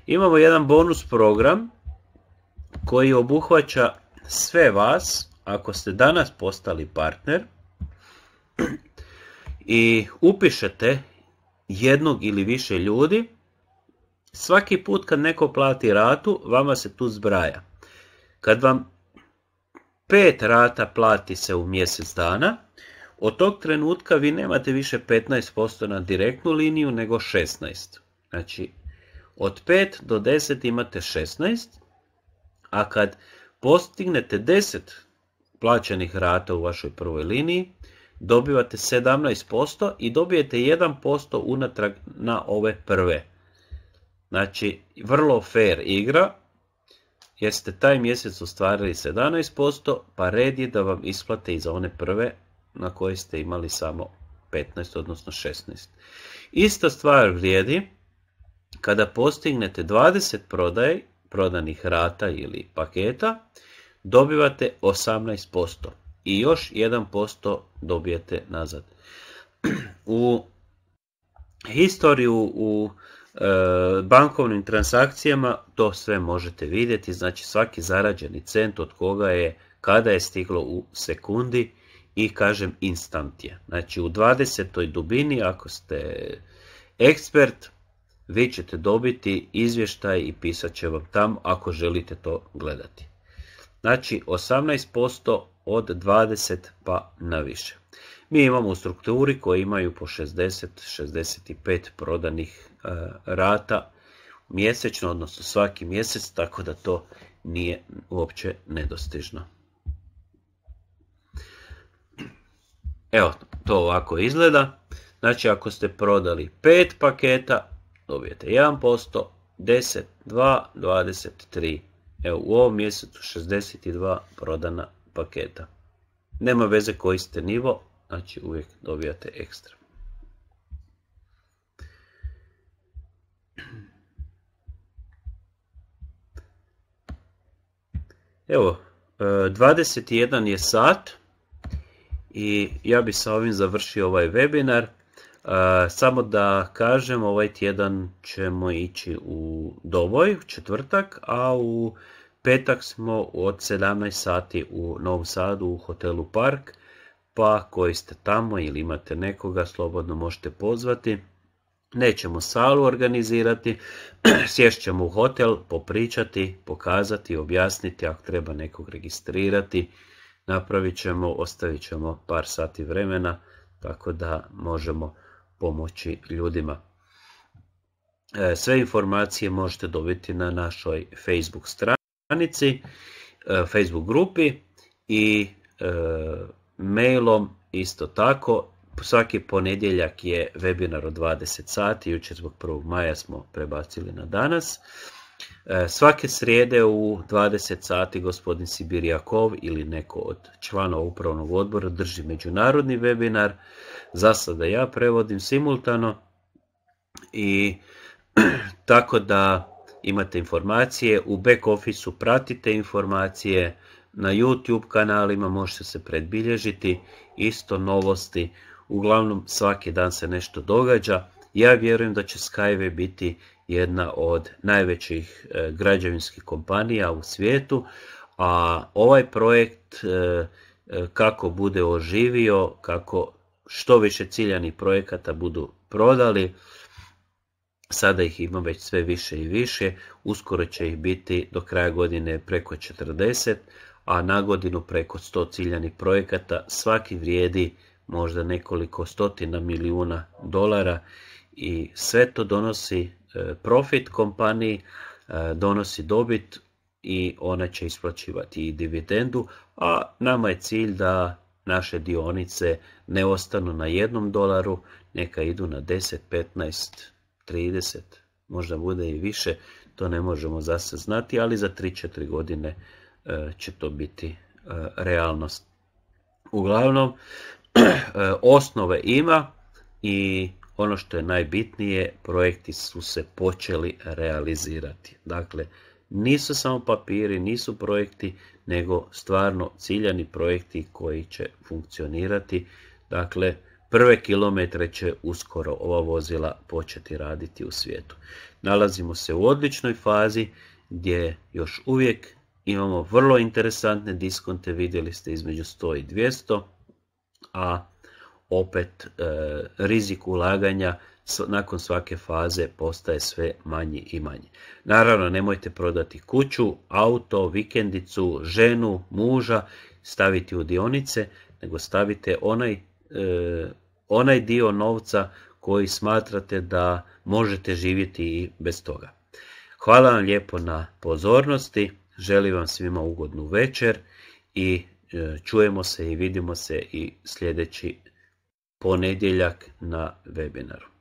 Imamo jedan bonus program koji obuhvaća sve vas, ako ste danas postali partner i upišete jednog ili više ljudi, svaki put kad neko plati ratu, vama se tu zbraja. Kad vam pet rata plati se u mjesec dana, od tog trenutka vi nemate više 15% na direktnu liniju nego 16. Znači, od 5 do 10 imate 16, a kad postignete 10 plaćenih rata u vašoj prvoj liniji, dobivate 17% i dobijete 1% unatrag na ove prve. Znači, vrlo fair igra, jer ste taj mjesec ostvarili 17%, pa red je da vam isplate i za one prve na koje ste imali samo 15, odnosno 16. Ista stvar vrijedi kada postignete 20 prodaje, prodanih rata ili paketa, dobivate 18% i još 1% dobijete nazad. U historiju u e, bankovnim transakcijama to sve možete vidjeti, znači svaki zarađeni cent od koga je, kada je stiglo u sekundi, i kažem instant je. Znači u 20. dubini ako ste ekspert vi ćete dobiti izvještaj i pisat će vam tam ako želite to gledati. Znači 18% od 20 pa na više. Mi imamo u strukturi koji imaju po 60-65 prodanih e, rata mjesečno, odnosno svaki mjesec, tako da to nije uopće nedostižno. Evo, to ovako izgleda. Znači, ako ste prodali 5 paketa, dobijete 1%, 10, 2, 23. Evo, u ovom mjesecu 62 prodana paketa. Nema veze koji ste nivo, znači uvijek dobijate ekstra. Evo, 21 e, je sat. I ja bi sa ovim završio ovaj webinar. E, samo da kažem, ovaj tjedan ćemo ići u Doboj, četvrtak, a u petak smo od 17 sati u Novom Sadu u hotelu Park, pa koji ste tamo ili imate nekoga, slobodno možete pozvati. Nećemo salu organizirati, sješćemo u hotel, popričati, pokazati, objasniti, ako treba nekog registrirati, napravit ćemo, ostavit ćemo par sati vremena tako da možemo pomoći ljudima. E, sve informacije možete dobiti na našoj Facebook stranici, e, Facebook grupi i e, mailom isto tako. Svaki ponedjeljak je webinar od 20 sati, jučer zbog 1. maja smo prebacili na danas. E, svake srijede u 20 sati gospodin Sibirijakov ili neko od članova upravnog odbora drži međunarodni webinar. Za sada ja prevodim simultano i tako da imate informacije. U back officeu pratite informacije. Na YouTube kanalima možete se predbilježiti. Isto novosti. Uglavnom svaki dan se nešto događa. Ja vjerujem da će Skyway biti jedna od najvećih e, građevinskih kompanija u svijetu, a ovaj projekt e, e, kako bude oživio, kako što više ciljanih projekata budu prodali, sada ih ima već sve više i više, uskoro će ih biti do kraja godine preko 40, a na godinu preko 100 ciljanih projekata, svaki vrijedi možda nekoliko stotina milijuna dolara i sve to donosi E, profit kompaniji, e, donosi dobit i ona će isplaćivati i dividendu, a nama je cilj da naše dionice ne ostanu na jednom dolaru, neka idu na 10, 15, 30, možda bude i više, to ne možemo zase znati, ali za 3-4 godine e, će to biti realnost. Uglavnom, osnove ima i ono što je najbitnije, projekti su se počeli realizirati. Dakle, nisu samo papiri, nisu projekti, nego stvarno ciljani projekti koji će funkcionirati. Dakle, prve kilometre će uskoro ova vozila početi raditi u svijetu. Nalazimo se u odličnoj fazi gdje još uvijek imamo vrlo interesantne diskonte, vidjeli ste između 100 i 200, a opet e, rizik ulaganja nakon svake faze postaje sve manji i manji. Naravno nemojte prodati kuću, auto, vikendicu, ženu, muža, staviti u dionice, nego stavite onaj, e, onaj dio novca koji smatrate da možete živjeti i bez toga. Hvala vam lijepo na pozornosti, želim vam svima ugodnu večer i e, čujemo se i vidimo se i sljedeći ponedjeljak na webinaru.